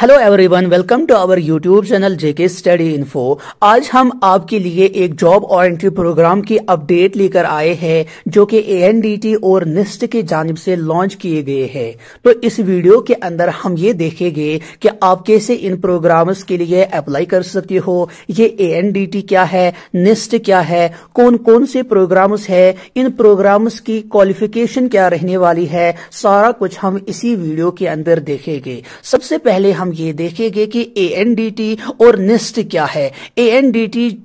Hello everyone welcome to our YouTube channel JK study info आज हम आपके लिए एक जॉब और एंट्री प्रोग्राम की अपडेट लेकर आए हैं जो कि एएनडीटी और निस्ट की जानब से लॉन्च किए गए हैं तो इस वीडियो के अंदर हम ये देखेंगे कि आप कैसे इन प्रोग्राम्स के लिए अप्लाई कर सकते हो ये एएनडीटी क्या है निस्ट क्या है कौन कौन से प्रोग्राम्स है इन प्रोग्राम्स की क्वालिफिकेशन क्या रहने वाली है सारा कुछ हम इसी वीडियो के अंदर देखेंगे सबसे पहले हम हम ये देखेंगे कि ए और निस्ट क्या है ए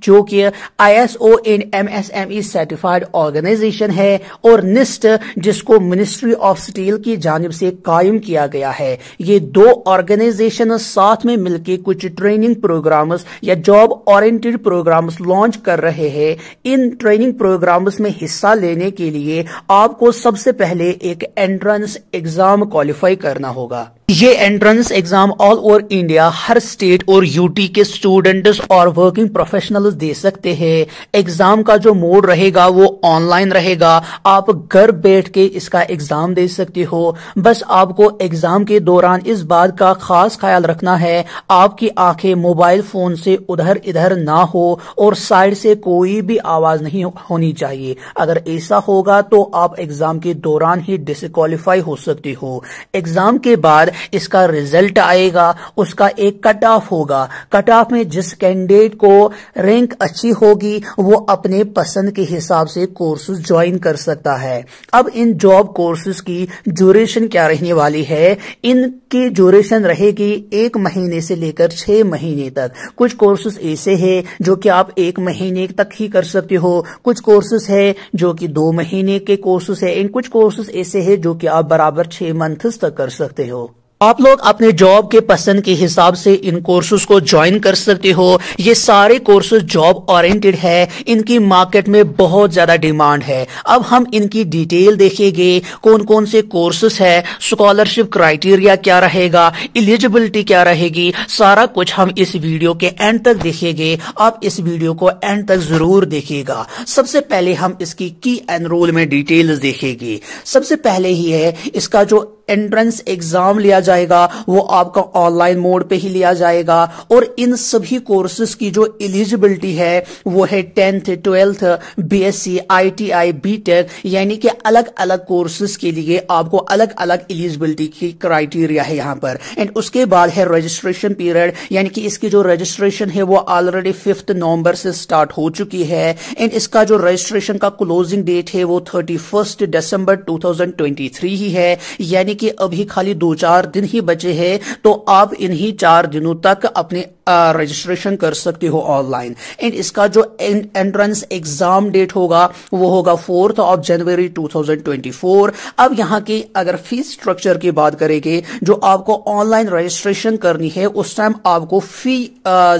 जो कि I S O and M S M E certified organisation है और निस्ट जिसको मिनिस्ट्री ऑफ स्टील की जानब से कायम किया गया है ये दो ऑर्गेनाइजेशन साथ में मिलकर कुछ ट्रेनिंग प्रोग्राम्स या जॉब ओरिएंटेड प्रोग्राम्स लॉन्च कर रहे हैं इन ट्रेनिंग प्रोग्राम्स में हिस्सा लेने के लिए आपको सबसे पहले एक एंट्रेंस एग्जाम क्वालिफाई करना होगा ये entrance exam all over India हर स्टेट और यूटी के स्टूडेंट्स और वर्किंग प्रोफेशनल्स दे सकते हैं एग्जाम का जो मोड रहेगा वो ऑनलाइन रहेगा आप घर बैठ के इसका एग्जाम दे सकते हो बस आपको एग्जाम के दौरान इस बात का खास ख्याल रखना है आपकी आंखें मोबाइल फोन से उधर इधर ना हो और साइड से कोई भी आवाज नहीं होनी चाहिए अगर ऐसा होगा तो आप एग्जाम के दौरान ही डिसक्वालीफाई हो सकते हो एग्जाम के बाद इसका रिजल्ट आएगा उसका एक कट ऑफ होगा कट ऑफ में जिस कैंडिडेट को रैंक अच्छी होगी वो अपने पसंद के हिसाब से कोर्सेज ज्वाइन कर सकता है अब इन जॉब कोर्सेज की ड्यूरेशन क्या रहने वाली है इनकी ड्यूरेशन रहेगी एक महीने से लेकर छह महीने तक कुछ कोर्सेज ऐसे हैं जो कि आप एक महीने तक ही कर सकते हो कुछ कोर्सेज है जो कि दो महीने के कोर्सेज है इन कुछ कोर्सेज ऐसे है जो कि आप बराबर छह मंथस तक कर सकते हो आप लोग अपने जॉब के पसंद के हिसाब से इन कोर्सेज को ज्वाइन कर सकते हो ये सारे कोर्सेज जॉब ओरिएंटेड है इनकी मार्केट में बहुत ज्यादा डिमांड है अब हम इनकी डिटेल देखेंगे कौन कौन से कोर्सेज है स्कॉलरशिप क्राइटेरिया क्या रहेगा एलिजिबिलिटी क्या रहेगी सारा कुछ हम इस वीडियो के एंड तक देखेंगे आप इस वीडियो को एंड तक जरूर देखेगा सबसे पहले हम इसकी की एनरोलमेंट डिटेल देखेगी सबसे पहले ही है इसका जो एंट्रेंस एग्जाम लिया जाएगा वो आपका ऑनलाइन मोड पे ही लिया जाएगा और इन सभी कोर्सेज की जो एलिजिबिलिटी है वो है tenth twelfth BSc ITI BTech यानी कि अलग अलग कोर्सेज के लिए आपको अलग अलग एलिजिबिलिटी की क्राइटेरिया है यहाँ पर एंड उसके बाद है रजिस्ट्रेशन पीरियड यानी कि इसकी जो रजिस्ट्रेशन है वो ऑलरेडी फिफ्थ नवम्बर से स्टार्ट हो चुकी है एंड इसका जो रजिस्ट्रेशन का क्लोजिंग डेट है वो थर्टी फर्स्ट दिसंबर थ्री ही है यानी कि अभी खाली दो चार दिन ही बचे हैं तो आप इन्हीं चार दिनों तक अपने रजिस्ट्रेशन कर सकते हो ऑनलाइन एंड इसका जो एंट्रेंस एग्जाम डेट होगा वो होगा फोर्थ ऑफ जनवरी 2024 अब यहाँ की अगर फीस स्ट्रक्चर की बात करेंगे जो आपको ऑनलाइन रजिस्ट्रेशन करनी है उस टाइम आपको फी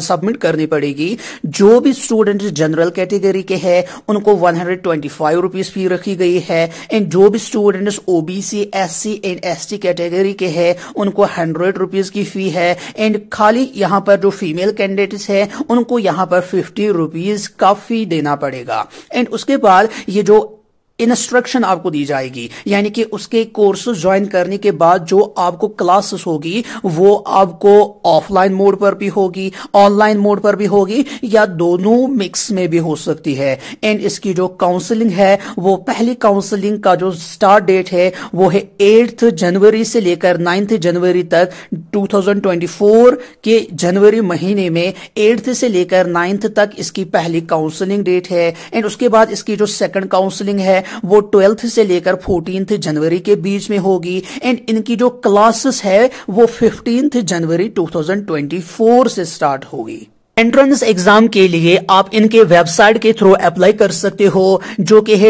सबमिट करनी पड़ेगी जो भी स्टूडेंट जनरल कैटेगरी के हैं उनको one hundred twenty five rupees fee रखी गई है एंड जो भी students OBC SC and ST category के हैं उनको हंड्रेड रुपीज की फी है एंड खाली यहां पर जो फीमेल कैंडिडेट्स हैं उनको यहाँ पर फिफ्टी रुपीज का फी देना पड़ेगा एंड उसके बाद ये जो इंस्ट्रक्शन आपको दी जाएगी यानी कि उसके कोर्स ज्वाइन करने के बाद जो आपको क्लासेस होगी वो आपको ऑफलाइन मोड पर भी होगी ऑनलाइन मोड पर भी होगी या दोनों मिक्स में भी हो सकती है एंड इसकी जो काउंसलिंग है वो पहली काउंसलिंग का जो स्टार्ट डेट है वो है एट्थ जनवरी से लेकर नाइन्थ जनवरी तक 2024 के जनवरी महीने में एट्थ से लेकर नाइन्थ तक इसकी पहली काउंसलिंग डेट है एंड उसके बाद इसकी जो सेकंड काउंसलिंग है वो ट्वेल्थ से लेकर फोर्टींथ जनवरी के बीच में होगी एंड इनकी जो क्लासेस है वो फिफ्टींथ जनवरी 2024 से स्टार्ट होगी एंट्रेंस एग्जाम के लिए आप इनके वेबसाइट के थ्रू अप्लाई कर सकते हो जो कि है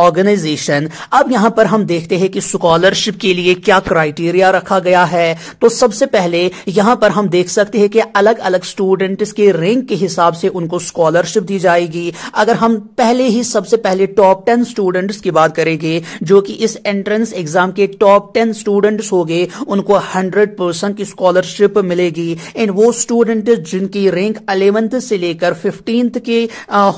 ऑर्गेनाइजेशन अब यहां पर हम देखते हैं कि स्कॉलरशिप के लिए क्या क्राइटेरिया रखा गया है तो सबसे पहले यहां पर हम देख सकते हैं कि अलग अलग स्टूडेंट्स के रैंक के हिसाब से उनको स्कॉलरशिप दी जाएगी अगर हम पहले ही सबसे पहले टॉप टेन स्टूडेंट्स की बात करेंगे जो कि इस एंट्रेंस एग्जाम के टॉप टेन स्टूडेंट्स हो उनको हंड्रेड परसेंट की स्कॉलरशिप स्कॉलरशिप मिलेगी इन वो स्टूडेंट जिनकी रैंक अलेवेंथ से लेकर फिफ्टींथ के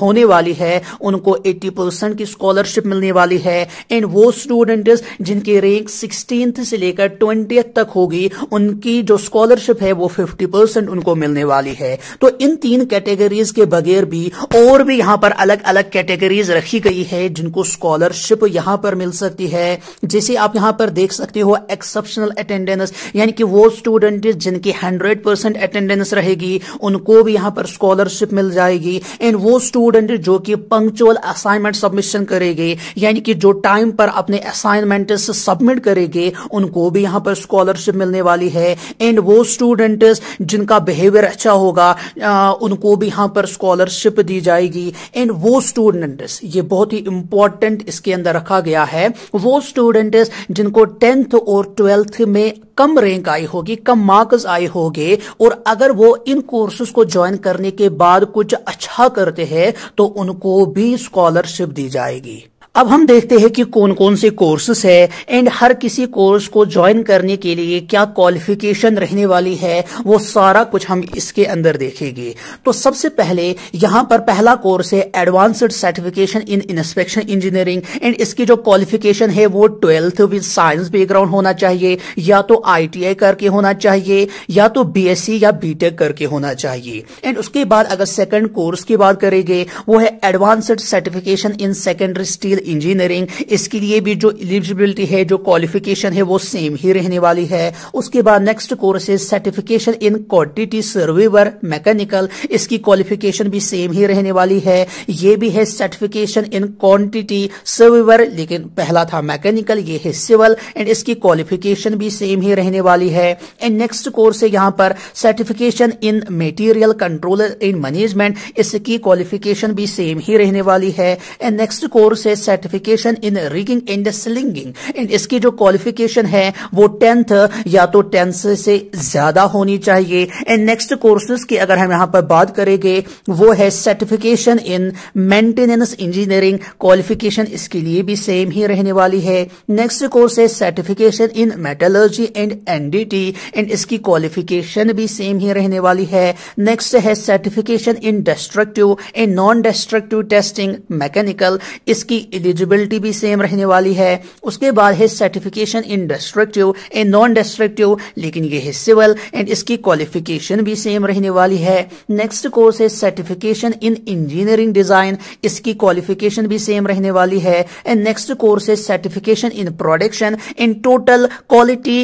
होने वाली है उनको एट्टी परसेंट की स्कॉलरशिप मिलने वाली है इन वो स्टूडेंट जिनकी रैंक सिक्सटींथ से लेकर ट्वेंटी तक होगी उनकी जो स्कॉलरशिप है वो फिफ्टी परसेंट उनको मिलने वाली है तो इन तीन कैटेगरीज के बगैर भी और भी यहां पर अलग अलग कैटेगरीज रखी गई है जिनको स्कॉलरशिप यहां पर मिल सकती है जैसे आप यहां पर देख सकते हो एक्सेप्शनल अटेंडेंस यानी कि वो स्टूडेंट जिनकी हंड्रेड परसेंट अटेंडेंस रहेगी उनको भी यहाँ पर स्कॉलरशिप मिल जाएगी एंड वो स्टूडेंट जो कि पंक्चुअल असाइनमेंट सबमिशन करेगी यानी कि जो टाइम पर अपने असाइनमेंट सबमिट करेगी उनको भी यहाँ पर स्कॉलरशिप मिलने वाली है एंड वो स्टूडेंट जिनका बिहेवियर अच्छा होगा आ, उनको भी यहां पर स्कॉलरशिप दी जाएगी एंड वो स्टूडेंट ये बहुत ही इंपॉर्टेंट इसके अंदर रखा गया है वो स्टूडेंट जिनको टेंथ और ट्वेल्थ में कम रैंक आई होगी कम मार्क्स मार्क्स आए होंगे और अगर वो इन कोर्सेज को ज्वाइन करने के बाद कुछ अच्छा करते हैं तो उनको भी स्कॉलरशिप दी जाएगी अब हम देखते हैं कि कौन कौन से कोर्सेस है एंड हर किसी कोर्स को ज्वाइन करने के लिए क्या क्वालिफिकेशन रहने वाली है वो सारा कुछ हम इसके अंदर देखेंगे तो सबसे पहले यहां पर पहला कोर्स है advanced certification in inspection engineering and इसकी जो क्वालिफिकेशन है वो ट्वेल्थ विद साइंस बैकग्राउंड होना चाहिए या तो आई करके होना चाहिए या तो बी या बी करके होना चाहिए एंड उसके बाद अगर सेकेंड कोर्स की बात करेंगे वो है advanced certification in secondary steel engineering इसके लिए भी जो एलिजिबिलिटी है जो क्वालिफिकेशन है वो सेम ही रहने वाली है उसके बाद नेक्स्ट कोर्स है certification in quantity surveyor mechanical इसकी क्वालिफिकेशन भी सेम ही रहने वाली है ये भी है सर्टिफिकेशन इन क्वांटिटी सर्वेवर लेकिन पहला था मैकेनिकल ये है सिविल एंड इसकी क्वालिफिकेशन भी सेम ही रहने वाली है एंड नेक्स्ट कोर्स है यहाँ पर certification in material controller in management इसकी क्वालिफिकेशन भी सेम ही रहने वाली है एंड नेक्स्ट कोर्स है certification in rigging and slinging and इसकी जो क्वालिफिकेशन है वो टेंथ या तो टेंथ से ज्यादा होनी चाहिए एंड नेक्स्ट कोर्सेज की अगर हम यहां पर बात करेंगे वो है certification in maintenance engineering qualification इसके लिए भी सेम ही रहने वाली है नेक्स्ट कोर्स है certification in metallurgy and NDT and इसकी क्वालिफिकेशन भी सेम ही रहने वाली है नेक्स्ट है certification in destructive and non destructive testing mechanical इसकी एलिजिबिलिटी भी सेम रहने वाली है उसके बाद है certification in destructive and non destructive लेकिन ये है सिविल एंड इसकी क्वालिफिकेशन भी सेम रहने वाली है नेक्स्ट कोर्स है सर्टिफिकेशन इन इंजीनियरिंग डिजाइन इसकी क्वालिफिकेशन भी सेम रहने वाली है एंड नेक्स्ट कोर्स है certification in production in total quality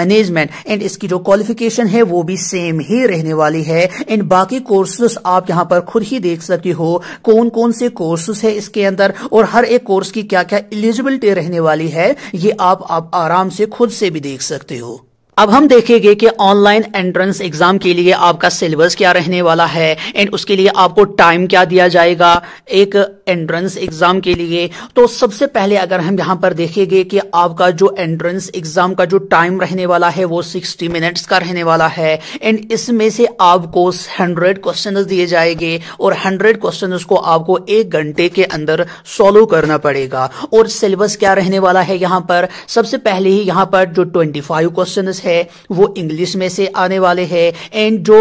management and इसकी जो क्वालिफिकेशन है वो भी सेम ही रहने वाली है एंड बाकी कोर्सेस आप यहां पर खुद ही देख सकते हो कौन कौन से कोर्सेस है इसके अंदर और हर एक कोर्स की क्या क्या एलिजिबिलिटी रहने वाली है ये आप, आप आराम से खुद से भी देख सकते हो अब हम देखेंगे कि ऑनलाइन एंट्रेंस एग्जाम के लिए आपका सिलेबस क्या रहने वाला है एंड उसके लिए आपको टाइम क्या दिया जाएगा एक एंट्रेंस एग्जाम के लिए तो सबसे पहले अगर हम यहां पर देखेंगे कि आपका जो एंट्रेंस एग्जाम का जो टाइम रहने वाला है वो 60 मिनट्स का रहने वाला है एंड इसमें से आपको हंड्रेड क्वेश्चन दिए जाएंगे और हंड्रेड क्वेश्चन को आपको एक घंटे के अंदर सॉल्व करना पड़ेगा और सिलेबस क्या रहने वाला है यहां पर सबसे पहले ही यहां पर जो ट्वेंटी क्वेश्चन है है वो इंग्लिश में से आने वाले है एंड जो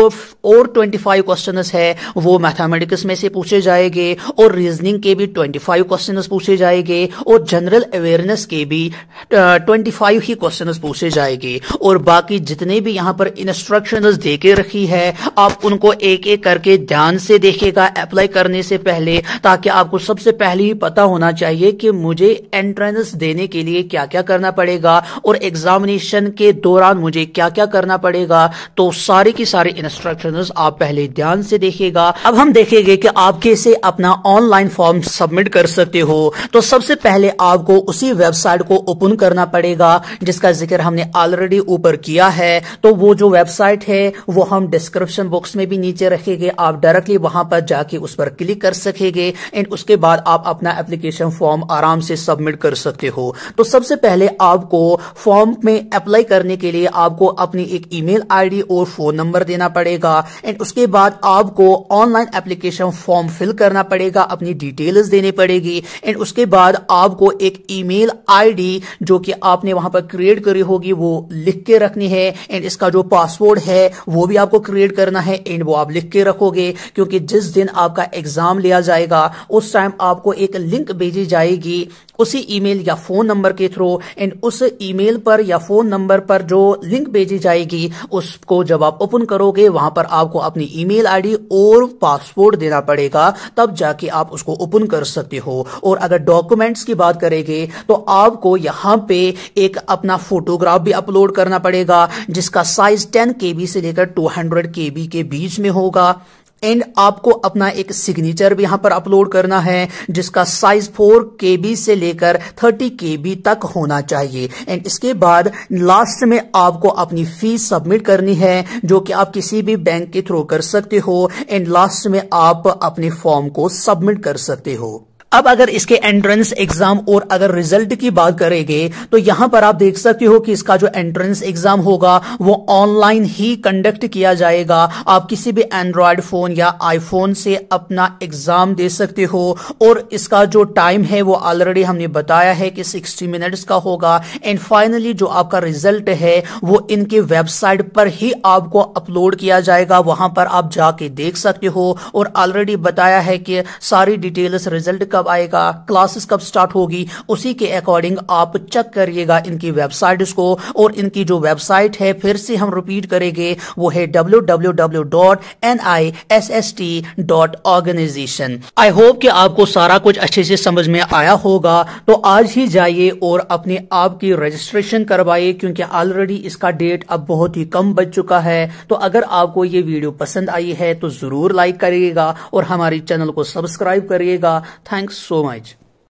और ट्वेंटी फाइव क्वेश्चन है वो मैथमेटिक्स में से पूछे जाएंगे और रीजनिंग के भी ट्वेंटी फाइव क्वेश्चन पूछे जाएंगे और जनरल अवेयरनेस के भी ट्वेंटी फाइव ही क्वेश्चन पूछे जाएंगे और बाकी जितने भी यहाँ पर इंस्ट्रक्शन दे के रखी है आप उनको एक एक करके ध्यान से देखेगा अप्लाई करने से पहले ताकि आपको सबसे पहले ही पता होना चाहिए कि मुझे एंट्रेंस देने के लिए क्या क्या करना पड़ेगा और एग्जामिनेशन के दौरान दौरान मुझे क्या क्या करना पड़ेगा तो सारे के सारे इंस्ट्रक्शन आप पहले ध्यान से देखेगा अब हम देखेंगे कि आप कैसे अपना ऑनलाइन फॉर्म सबमिट कर सकते हो तो सबसे पहले आपको उसी वेबसाइट को ओपन करना पड़ेगा जिसका जिक्र हमने ऑलरेडी ऊपर किया है तो वो जो वेबसाइट है वो हम डिस्क्रिप्शन बॉक्स में भी नीचे रखेंगे आप डायरेक्टली वहां पर जाके उस पर क्लिक कर सकेंगे एंड उसके बाद आप अपना एप्लीकेशन फॉर्म आराम से सबमिट कर सकते हो तो सबसे पहले आपको फॉर्म में अप्लाई करने के लिए लिए आपको अपनी एक ईमेल आईडी और फोन नंबर देना पड़ेगा एंड उसके बाद आपको ऑनलाइन एप्लीकेशन फॉर्म फिल करना पड़ेगा अपनी डिटेल्स देनी पड़ेगी एंड उसके बाद आपको एक ईमेल आईडी जो कि आपने वहां पर क्रिएट करी होगी वो लिख के रखनी है एंड इसका जो पासवर्ड है वो भी आपको क्रिएट करना है एंड वो आप लिख के रखोगे क्योंकि जिस दिन आपका एग्जाम लिया जाएगा उस टाइम आपको एक लिंक भेजी जाएगी उसी ईमेल या फोन नंबर के थ्रू एंड उस ईमेल पर या फोन नंबर पर जो लिंक भेजी जाएगी उसको जब आप ओपन करोगे वहां पर आपको अपनी ईमेल आईडी और पासपोर्ट देना पड़ेगा तब जाके आप उसको ओपन कर सकते हो और अगर डॉक्यूमेंट्स की बात करेंगे तो आपको यहाँ पे एक अपना फोटोग्राफ भी अपलोड करना पड़ेगा जिसका साइज टेन के से लेकर टू हंड्रेड के बीच में होगा एंड आपको अपना एक सिग्नेचर भी यहां पर अपलोड करना है जिसका साइज फोर के से लेकर थर्टी के तक होना चाहिए एंड इसके बाद लास्ट में आपको अपनी फीस सबमिट करनी है जो कि आप किसी भी बैंक के थ्रू कर सकते हो एंड लास्ट में आप अपने फॉर्म को सबमिट कर सकते हो अब अगर इसके एंट्रेंस एग्जाम और अगर रिजल्ट की बात करेंगे तो यहां पर आप देख सकते हो कि इसका जो एंट्रेंस एग्जाम होगा वो ऑनलाइन ही कंडक्ट किया जाएगा आप किसी भी एंड्रॉयड फोन या आईफोन से अपना एग्जाम दे सकते हो और इसका जो टाइम है वो ऑलरेडी हमने बताया है कि 60 मिनट्स का होगा एंड फाइनली जो आपका रिजल्ट है वो इनके वेबसाइट पर ही आपको अपलोड किया जाएगा वहां पर आप जाके देख सकते हो और ऑलरेडी बताया है कि सारी डिटेल्स रिजल्ट का कब आएगा क्लासेस कब स्टार्ट होगी उसी के अकॉर्डिंग आप चेक करिएगा इनकी वेबसाइट को और इनकी जो वेबसाइट है फिर से हम रिपीट करेंगे वो है W W W dot N I S S T dot organisation I hope कि आपको सारा कुछ अच्छे से समझ में आया होगा तो आज ही जाइए और अपने आप की रजिस्ट्रेशन करवाइए क्योंकि ऑलरेडी इसका डेट अब बहुत ही कम बच चुका है तो अगर आपको ये वीडियो पसंद आई है तो जरूर लाइक करिएगा और हमारे चैनल को सब्सक्राइब करिएगा थैंक Thanks so much.